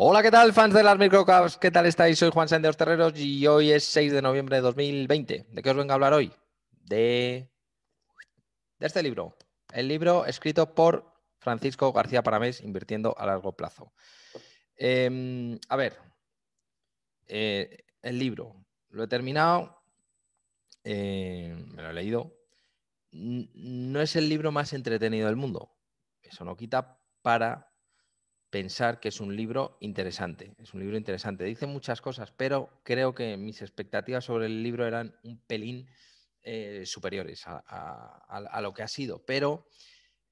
Hola, ¿qué tal, fans de las microcaps? ¿Qué tal estáis? Soy Juan los Terreros y hoy es 6 de noviembre de 2020. ¿De qué os vengo a hablar hoy? De... de este libro. El libro escrito por Francisco García Paramés, Invirtiendo a Largo Plazo. Em, a ver, eh, el libro. Lo he terminado, eh, me lo he leído. No es el libro más entretenido del mundo. Eso no quita para pensar que es un libro interesante. Es un libro interesante. Dice muchas cosas, pero creo que mis expectativas sobre el libro eran un pelín eh, superiores a, lo que ha sido. Pero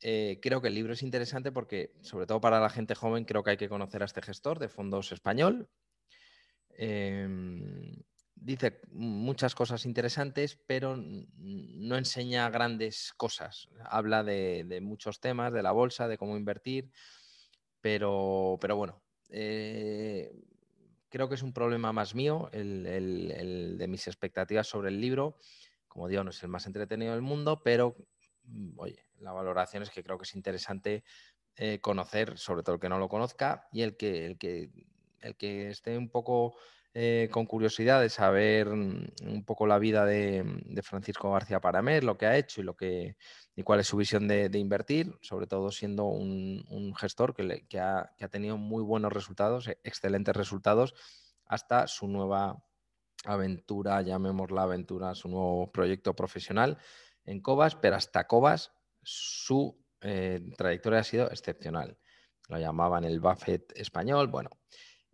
eh, creo que el libro es interesante porque, sobre todo para la gente joven, creo que hay que conocer a este gestor de fondos español. Em, dice muchas cosas interesantes, pero no enseña grandes cosas. Habla de muchos temas, de la bolsa, de cómo invertir pero, bueno, eh, creo que es un problema más mío, el, de mis expectativas sobre el libro. Como digo, no es el más entretenido del mundo, pero mm, oye, la valoración es que creo que es interesante eh, conocer, sobre todo el que no lo conozca, y el que, el que, el que esté un poco eh, con curiosidad de saber mm, un poco la vida de, mm, Francisco García Paramés, lo que ha hecho y, lo que, y cuál es su visión de, invertir, sobre todo siendo un, gestor que, ha, tenido muy buenos resultados, e, excelentes resultados, hasta su nueva aventura, llamémosla aventura, su nuevo proyecto profesional en Cobas, pero hasta Cobas su eh, trayectoria ha sido excepcional. Lo llamaban el Buffett español, bueno.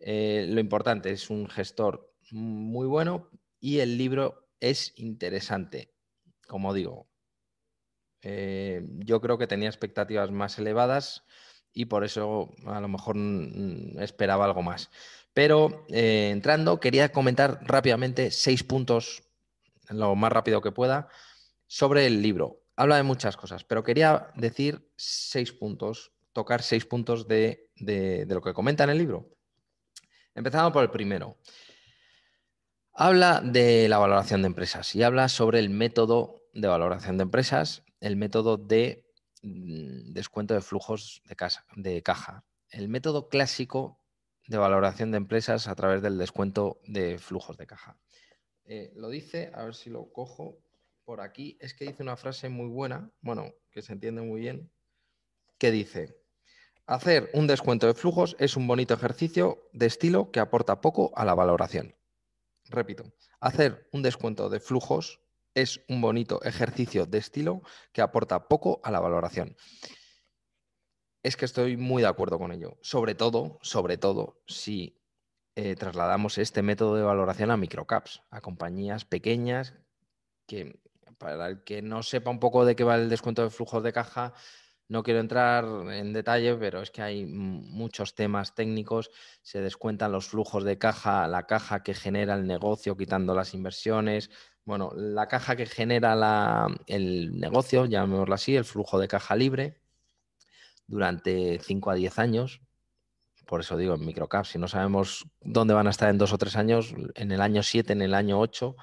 Eh, lo importante es un gestor muy bueno y el libro es interesante. Como digo, eh, yo creo que tenía expectativas más elevadas y por eso a lo mejor esperaba algo más. Pero eh, entrando, quería comentar rápidamente seis puntos, lo más rápido que pueda, sobre el libro. Habla de muchas cosas, pero quería decir seis puntos, tocar seis puntos de, de lo que comenta en el libro. Empezamos por el primero. Habla de la valoración de empresas y habla sobre el método de valoración de empresas, el método de mm, descuento de flujos de, caja. El método clásico de valoración de empresas a través del descuento de flujos de caja. Eh, lo dice, a ver si lo cojo por aquí, es que dice una frase muy buena, bueno, que se entiende muy bien, que dice, Hacer un descuento de flujos es un bonito ejercicio de estilo que aporta poco a la valoración. Repito, hacer un descuento de flujos es un bonito ejercicio de estilo que aporta poco a la valoración. Es que estoy muy de acuerdo con ello, sobre todo, sobre todo si eh, trasladamos este método de valoración a microcaps, a compañías pequeñas que para el que no sepa un poco de qué va el descuento de flujos de caja, no quiero entrar en detalle, pero es que hay muchos temas técnicos. Se descuentan los flujos de caja, la caja que genera el negocio, quitando las inversiones. Bueno, la caja que genera la, el negocio, llamémoslo así, el flujo de caja libre, durante 5 a 10 años. Por eso digo en microcap, si no sabemos dónde van a estar en dos o tres años, en el año 7, en el año 8,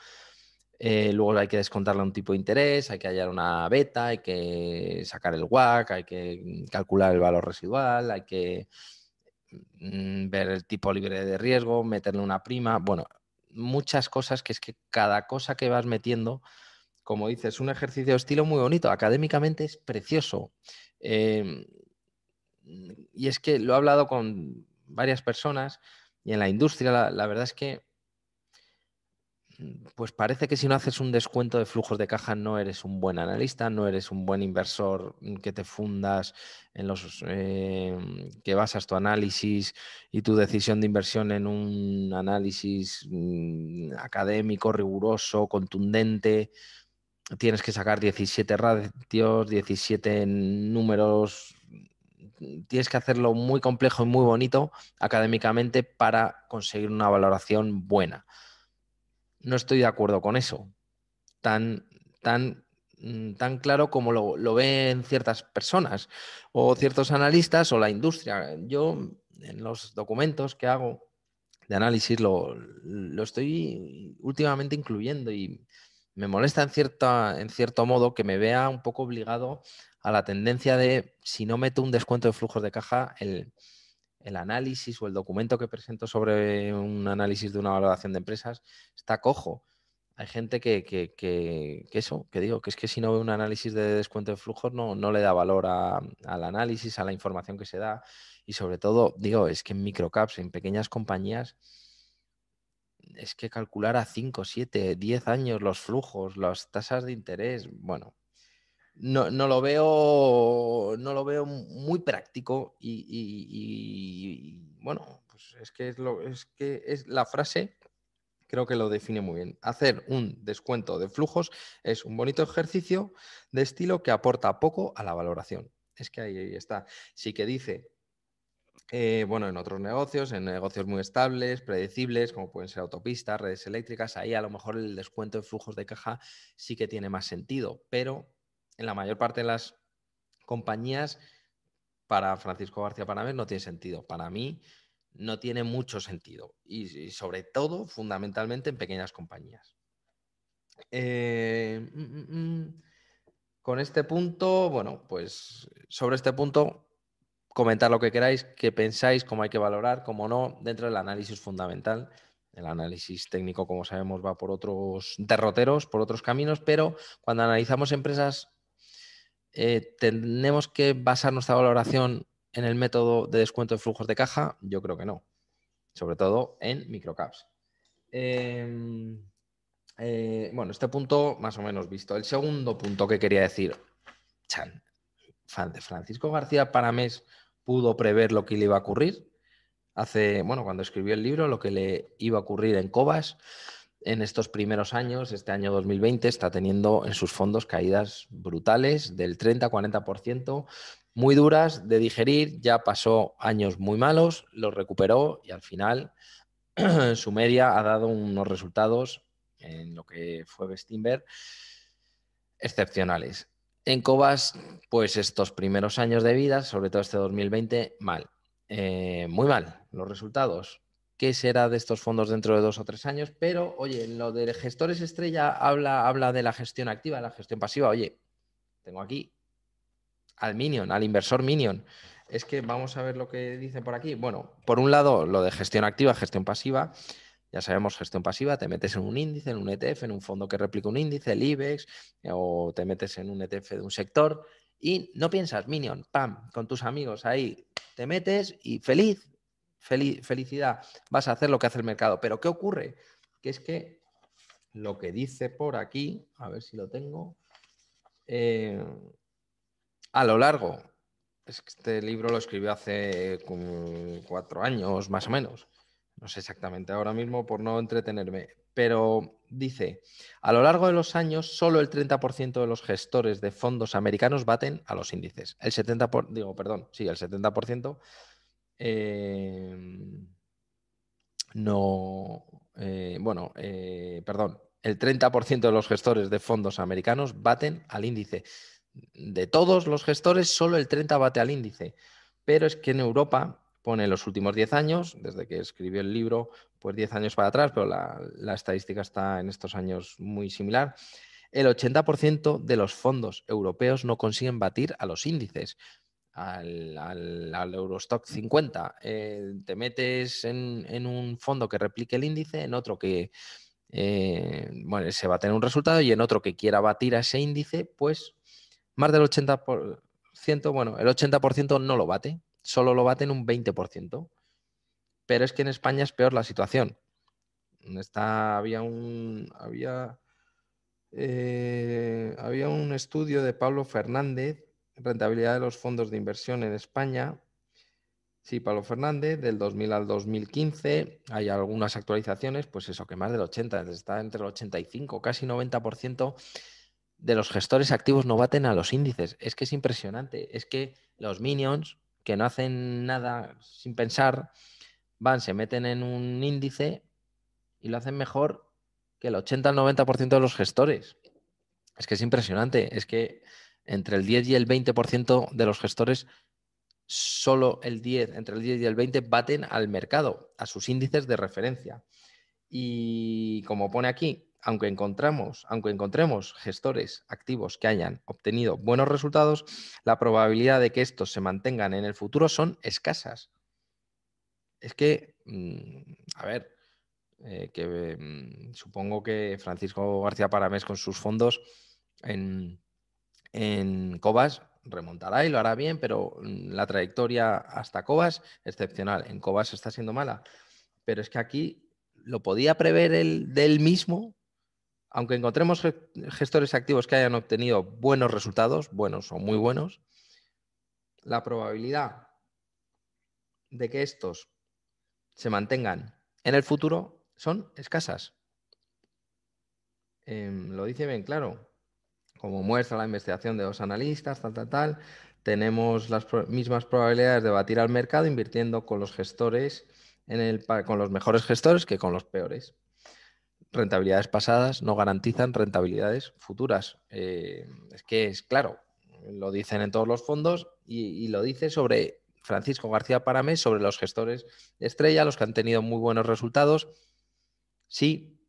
eh, luego hay que descontarle un tipo de interés, hay que hallar una beta, hay que sacar el WAC, hay que calcular el valor residual, hay que mm, ver el tipo libre de riesgo, meterle una prima, bueno, muchas cosas que es que cada cosa que vas metiendo, como dices, es un ejercicio de estilo muy bonito, académicamente es precioso. Em, y es que lo he hablado con varias personas y en la industria la verdad es que pues parece que si no haces un descuento de flujos de caja no eres un buen analista, no eres un buen inversor mm, que te fundas en los eh, que basas tu análisis y tu decisión de inversión en un análisis mm, académico, riguroso, contundente. Tienes que sacar 17 ratios, 17 números. Tienes que hacerlo muy complejo y muy bonito académicamente para conseguir una valoración buena no estoy de acuerdo con eso. Tan, tan, mm, tan claro como lo, ven ciertas personas o ciertos analistas o la industria. Yo en los documentos que hago de análisis lo, lo estoy últimamente incluyendo y me molesta en, cierta, en cierto modo que me vea un poco obligado a la tendencia de si no meto un descuento de flujos de caja, el, el análisis o el documento que presento sobre un análisis de una valoración de empresas está cojo. Hay gente que, que, que, eso, que digo, que es que si no ve un análisis de descuento de flujos no, no le da valor al análisis, a la información que se da y sobre todo, digo, es que en microcaps, en pequeñas compañías, es que calcular a 5, 7, 10 años los flujos, las tasas de interés, bueno, no, no, lo veo, no lo veo muy práctico y, bueno, pues es que es, lo, es que es la frase, creo que lo define muy bien. Hacer un descuento de flujos es un bonito ejercicio de estilo que aporta poco a la valoración. Es que ahí, está. Sí que dice, eh, bueno, en otros negocios, en negocios muy estables, predecibles, como pueden ser autopistas, redes eléctricas, ahí a lo mejor el descuento de flujos de caja sí que tiene más sentido, pero en la mayor parte de las compañías, para Francisco García Panamés no tiene sentido. Para mí no tiene mucho sentido. Y, sobre todo, fundamentalmente, en pequeñas compañías. Eh, mm, mm, mm. con este punto, bueno, pues sobre este punto, comentar lo que queráis, qué pensáis, cómo hay que valorar, cómo no, dentro del análisis fundamental. El análisis técnico, como sabemos, va por otros derroteros, por otros caminos, pero cuando analizamos empresas eh, ¿tenemos que basar nuestra valoración en el método de descuento de flujos de caja? Yo creo que no, sobre todo en microcaps. Em, eh, bueno, este punto más o menos visto. El segundo punto que quería decir, Chan, Francisco García Paramés pudo prever lo que le iba a ocurrir. Hace, bueno, cuando escribió el libro, lo que le iba a ocurrir en Cobas en estos primeros años, este año 2020, está teniendo en sus fondos caídas brutales del 30-40%, muy duras de digerir, ya pasó años muy malos, los recuperó y al final su media ha dado unos resultados en lo que fue Bestinberg excepcionales. En Cobas, pues estos primeros años de vida, sobre todo este 2020, mal. Eh, muy mal los resultados qué será de estos fondos dentro de dos o tres años, pero oye, lo de gestores estrella habla, habla de la gestión activa, la gestión pasiva. Oye, tengo aquí al Minion, al inversor Minion. Es que vamos a ver lo que dice por aquí. Bueno, por un lado, lo de gestión activa, gestión pasiva. Ya sabemos, gestión pasiva, te metes en un índice, en un ETF, en un fondo que replica un índice, el IBEX, eh, o te metes en un ETF de un sector y no piensas, Minion, pam, con tus amigos ahí, te metes y feliz, felicidad vas a hacer lo que hace el mercado. Pero ¿qué ocurre? Que es que lo que dice por aquí, a ver si lo tengo, eh, a lo largo, este libro lo escribió hace cuatro años más o menos, no sé exactamente ahora mismo por no entretenerme, pero dice, a lo largo de los años, solo el 30% de los gestores de fondos americanos baten a los índices. El 70%, digo, perdón, sí, el 70% Em, no, eh, bueno, eh, perdón, el 30% de los gestores de fondos americanos baten al índice. De todos los gestores, solo el 30 bate al índice. Pero es que en Europa pone los últimos 10 años, desde que escribió el libro, pues 10 años para atrás, pero la, la estadística está en estos años muy similar. El 80% de los fondos europeos no consiguen batir a los índices al, Eurostock 50, eh, te metes en, un fondo que replique el índice, en otro que eh, se va a tener un resultado y en otro que quiera batir a ese índice, pues más del 80%, bueno, el 80% no lo bate, solo lo baten un 20%. Pero es que en España es peor la situación. había un, había, eh, había un estudio de Pablo Fernández rentabilidad de los fondos de inversión en España. Sí, Pablo Fernández, del 2000 al 2015. Hay algunas actualizaciones, pues eso, que más del 80, está entre el 85, casi 90% de los gestores activos no baten a los índices. Es que es impresionante. Es que los minions, que no hacen nada sin pensar, van, se meten en un índice y lo hacen mejor que el 80 al 90% de los gestores. Es que es impresionante. Es que entre el 10 y el 20% de los gestores, solo el 10, entre el 10 y el 20 baten al mercado, a sus índices de referencia. Y como pone aquí, aunque encontramos, aunque encontremos gestores activos que hayan obtenido buenos resultados, la probabilidad de que estos se mantengan en el futuro son escasas. Es que, mm, a ver, eh, que mm, supongo que Francisco García Paramés con sus fondos en, en Cobas remontará y lo hará bien, pero mm, la trayectoria hasta Cobas, excepcional. En Cobas está siendo mala. Pero es que aquí lo podía prever el del mismo, aunque encontremos gestores activos que hayan obtenido buenos resultados, buenos o muy buenos, la probabilidad de que estos se mantengan en el futuro son escasas. Em, lo dice bien claro como muestra la investigación de los analistas, tal, tal, tal, tenemos las mismas probabilidades de batir al mercado invirtiendo con los gestores, en el, con los mejores gestores que con los peores. Rentabilidades pasadas no garantizan rentabilidades futuras. Eh, es que es claro, lo dicen en todos los fondos y, lo dice sobre Francisco García Paramés, sobre los gestores estrella, los que han tenido muy buenos resultados. Sí,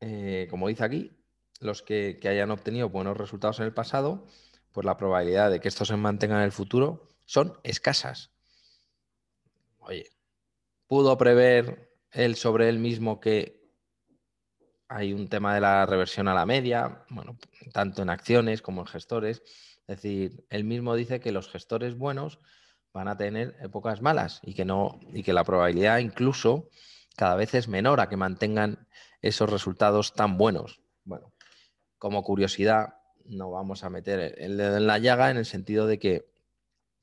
eh, como dice aquí, los que, hayan obtenido buenos resultados en el pasado, pues la probabilidad de que estos se mantengan en el futuro son escasas. Oye, ¿pudo prever él sobre él mismo que hay un tema de la reversión a la media? Bueno, tanto en acciones como en gestores. Es decir, él mismo dice que los gestores buenos van a tener épocas malas y que no, y que la probabilidad incluso cada vez es menor a que mantengan esos resultados tan buenos. Bueno, como curiosidad, no vamos a meter el dedo en la llaga en el sentido de que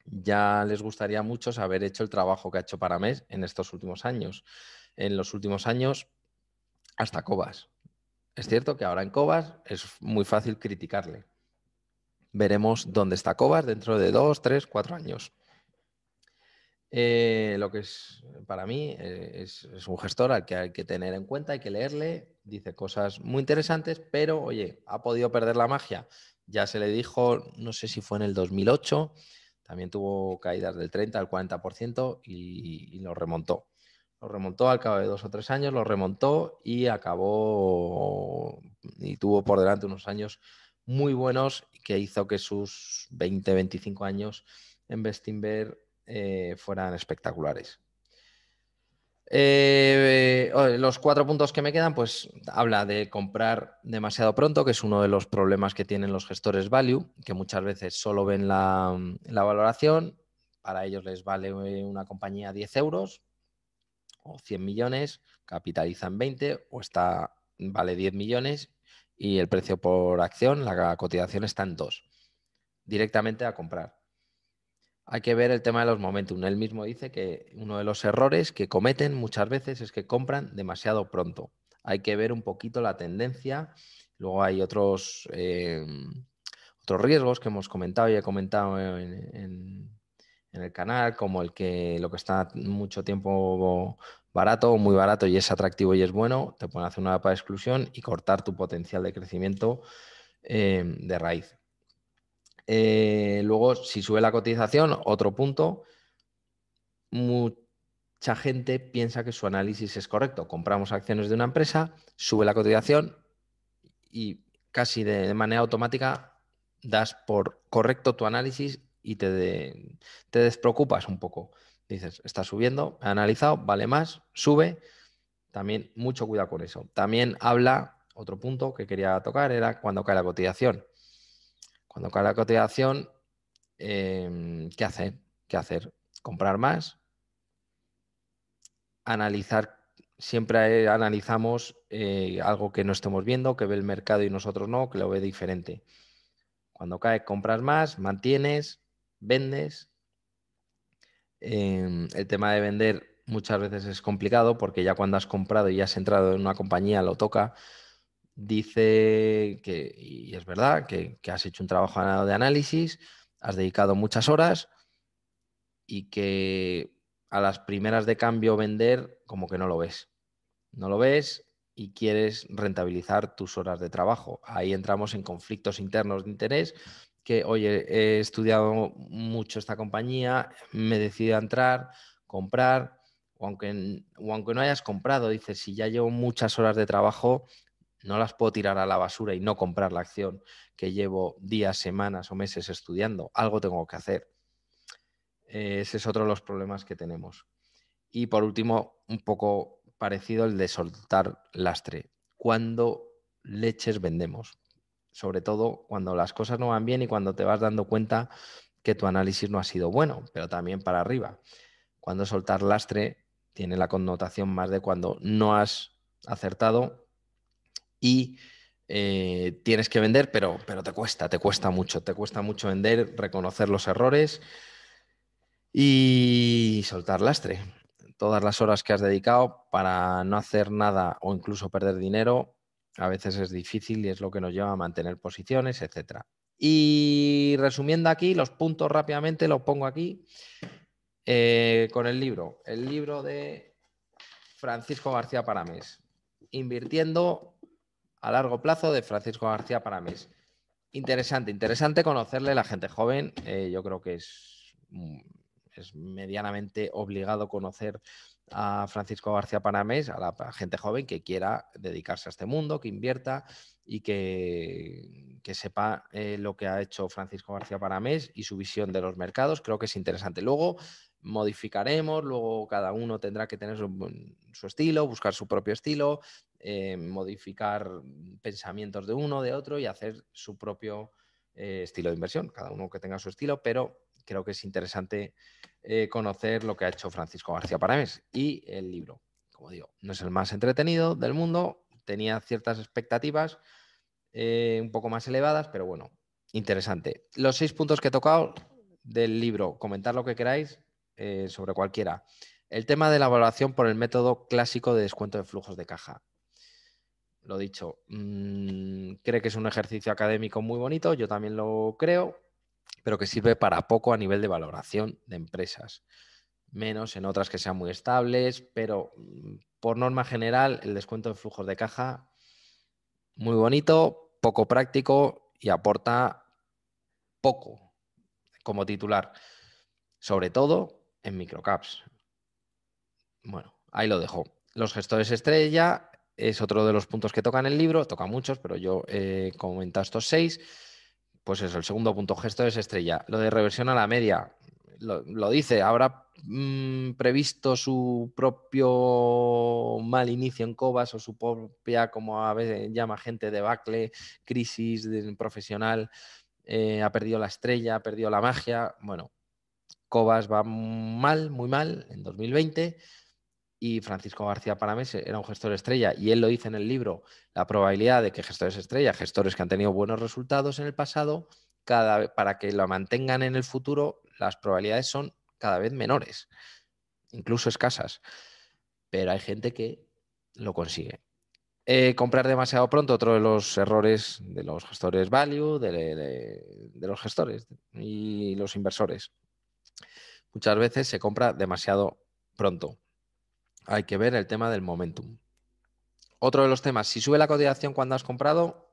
ya les gustaría mucho muchos haber hecho el trabajo que ha hecho Paramés en estos últimos años. En los últimos años, hasta Cobas. Es cierto que ahora en Cobas es muy fácil criticarle. Veremos dónde está Cobas dentro de dos, tres, cuatro años. Eh, lo que es eh, para mí eh, es, un gestor al que hay que tener en cuenta, hay que leerle, dice cosas muy interesantes, pero oye, ha podido perder la magia. Ya se le dijo, no sé si fue en el 2008, también tuvo caídas del 30 al 40% y, lo remontó. Lo remontó al cabo de dos o tres años, lo remontó y acabó y tuvo por delante unos años muy buenos que hizo que sus 20, 25 años en Bestinberg eh, fueran espectaculares. Eh, eh, los cuatro puntos que me quedan, pues habla de comprar demasiado pronto, que es uno de los problemas que tienen los gestores value, que muchas veces solo ven la, valoración, para ellos les vale una compañía 10 euros o 100 millones, capitalizan 20 o está, vale 10 millones y el precio por acción, la cotización está en 2, directamente a comprar. Hay que ver el tema de los momentum. Él mismo dice que uno de los errores que cometen muchas veces es que compran demasiado pronto. Hay que ver un poquito la tendencia. Luego hay otros, eh, otros riesgos que hemos comentado y he comentado en, el canal, como el que lo que está mucho tiempo barato o muy barato y es atractivo y es bueno, te pueden hacer una etapa de exclusión y cortar tu potencial de crecimiento eh, de raíz. Eh, luego, si sube la cotización, otro punto. Mucha gente piensa que su análisis es correcto. Compramos acciones de una empresa, sube la cotización y casi de, manera automática das por correcto tu análisis y te, te despreocupas un poco. Dices, está subiendo, he analizado, vale más, sube. También mucho cuidado con eso. También habla, otro punto que quería tocar era cuando cae la cotización cuando cae la cotización, em, ¿qué hace? ¿Qué hacer? ¿Comprar más? Analizar, siempre eh, analizamos eh, algo que no estemos viendo, que ve el mercado y nosotros no, que lo ve diferente. Cuando cae, compras más, mantienes, vendes. Em, el tema de vender muchas veces es complicado porque ya cuando has comprado y has entrado en una compañía lo toca, dice que, y es verdad, que, has hecho un trabajo de análisis, has dedicado muchas horas y que a las primeras de cambio vender como que no lo ves. No lo ves y quieres rentabilizar tus horas de trabajo. Ahí entramos en conflictos internos de interés que, oye, he estudiado mucho esta compañía, me decido a entrar, comprar, o aunque, aunque no hayas comprado, dices, si ya llevo muchas horas de trabajo, no las puedo tirar a la basura y no comprar la acción que llevo días, semanas o meses estudiando. Algo tengo que hacer. Ese es otro de los problemas que tenemos. Y por último, un poco parecido el de soltar lastre. Cuando leches vendemos? Sobre todo cuando las cosas no van bien y cuando te vas dando cuenta que tu análisis no ha sido bueno, pero también para arriba. Cuando soltar lastre tiene la connotación más de cuando no has acertado y eh, tienes que vender, pero, pero te cuesta, te cuesta mucho, te cuesta mucho vender, reconocer los errores y soltar lastre. Todas las horas que has dedicado para no hacer nada o incluso perder dinero, a veces es difícil y es lo que nos lleva a mantener posiciones, etc. Y resumiendo aquí, los puntos rápidamente los pongo aquí eh, con el libro, el libro de Francisco García Parames, Invirtiendo a largo plazo de Francisco García Paramés. Interesante, interesante conocerle la gente joven. Eh, yo creo que mm, es, medianamente obligado conocer a Francisco García Paramés a la gente joven que quiera dedicarse a este mundo, que invierta y que, sepa eh, lo que ha hecho Francisco García Paramés y su visión de los mercados. Creo que es interesante. Luego modificaremos, luego cada uno tendrá que tener su, su estilo, buscar su propio estilo, eh, modificar pensamientos de uno, de otro y hacer su propio eh, estilo de inversión, cada uno que tenga su estilo, pero creo que es interesante eh, conocer lo que ha hecho Francisco García Paramés y el libro. Como digo, no es el más entretenido del mundo, tenía ciertas expectativas un poco más elevadas, pero bueno, interesante. Los seis puntos que he tocado del libro, comentar lo que queráis sobre cualquiera. El tema de la evaluación por el método clásico de descuento de flujos de caja lo dicho, mm, cree que es un ejercicio académico muy bonito, yo también lo creo, pero que sirve para poco a nivel de valoración de empresas, menos en otras que sean muy estables, pero mm, por norma general el descuento de flujos de caja, muy bonito, poco práctico y aporta poco como titular, sobre todo en microcaps. Bueno, ahí lo dejo. Los gestores estrella es otro de los puntos que toca en el libro, toca muchos, pero yo eh, he comentado estos seis. Pues es el segundo punto, gesto es estrella. Lo de reversión a la media, lo, dice, habrá mm, previsto su propio mal inicio en Cobas o su propia, como a veces llama gente, debacle, crisis profesional, eh, ha perdido la estrella, ha perdido la magia. Bueno, Cobas va mal, muy mal en 2020 y Francisco García Parames era un gestor estrella y él lo dice en el libro, la probabilidad de que gestores estrella, gestores que han tenido buenos resultados en el pasado, cada, para que lo mantengan en el futuro, las probabilidades son cada vez menores, incluso escasas. Pero hay gente que lo consigue. Eh, comprar demasiado pronto, otro de los errores de los gestores value, de, los gestores y los inversores. Muchas veces se compra demasiado pronto hay que ver el tema del momentum. Otro de los temas, si sube la cotización cuando has comprado,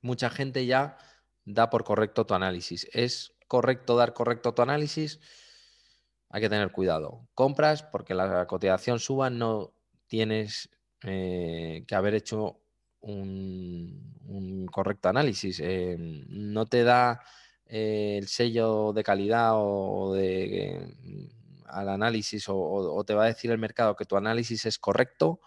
mucha gente ya da por correcto tu análisis. ¿Es correcto dar correcto tu análisis? Hay que tener cuidado. Compras porque la cotización suba, no tienes eh, que haber hecho un, correcto análisis. Eh, no te da eh, el sello de calidad o de al análisis o, te va a decir el mercado que tu análisis es correcto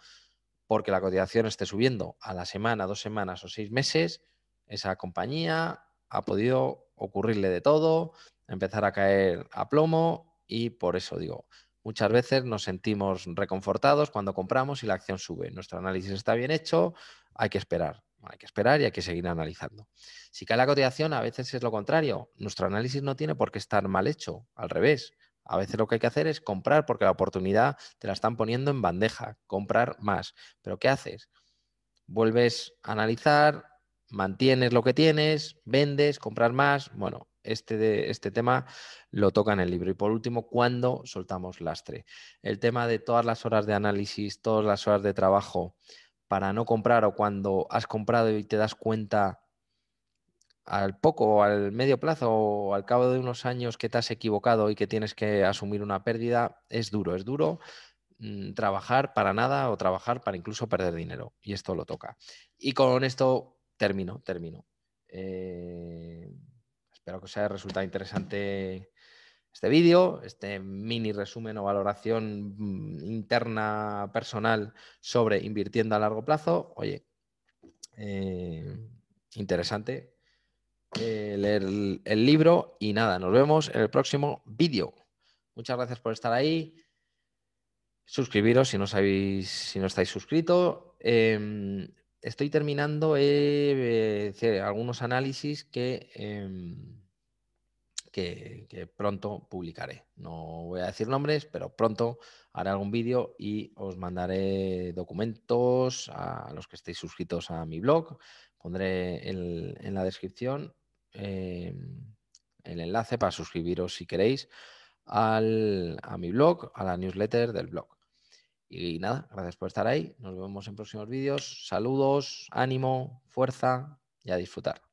porque la cotización esté subiendo a la semana, dos semanas o seis meses, esa compañía ha podido ocurrirle de todo, empezar a caer a plomo y por eso digo, muchas veces nos sentimos reconfortados cuando compramos y la acción sube. Nuestro análisis está bien hecho, hay que esperar. Hay que esperar y hay que seguir analizando. Si cae la cotización, a veces es lo contrario. Nuestro análisis no tiene por qué estar mal hecho, al revés. A veces lo que hay que hacer es comprar porque la oportunidad te la están poniendo en bandeja, comprar más. Pero ¿qué haces? Vuelves a analizar, mantienes lo que tienes, vendes, comprar más. Bueno, este, este tema lo toca en el libro. Y por último, ¿cuándo soltamos lastre? El tema de todas las horas de análisis, todas las horas de trabajo para no comprar o cuando has comprado y te das cuenta al poco al medio plazo o al cabo de unos años que te has equivocado y que tienes que asumir una pérdida, es duro, es duro mm, trabajar para nada o trabajar para incluso perder dinero. Y esto lo toca. Y con esto termino, termino. Eh, espero que os haya resultado interesante este vídeo, este mini resumen o valoración mm, interna personal sobre invirtiendo a largo plazo. Oye, eh, interesante, eh, leer el, libro y nada, nos vemos en el próximo vídeo. Muchas gracias por estar ahí. Suscribiros si no, sabéis, si no estáis suscrito. Em, estoy terminando eh, eh, algunos análisis que, em, que, que pronto publicaré. No voy a decir nombres, pero pronto haré algún vídeo y os mandaré documentos a los que estéis suscritos a mi blog pondré en la descripción em, el enlace para suscribiros si queréis al, a mi blog, a la newsletter del blog. Y nada, gracias por estar ahí. Nos vemos en próximos vídeos. Saludos, ánimo, fuerza y a disfrutar.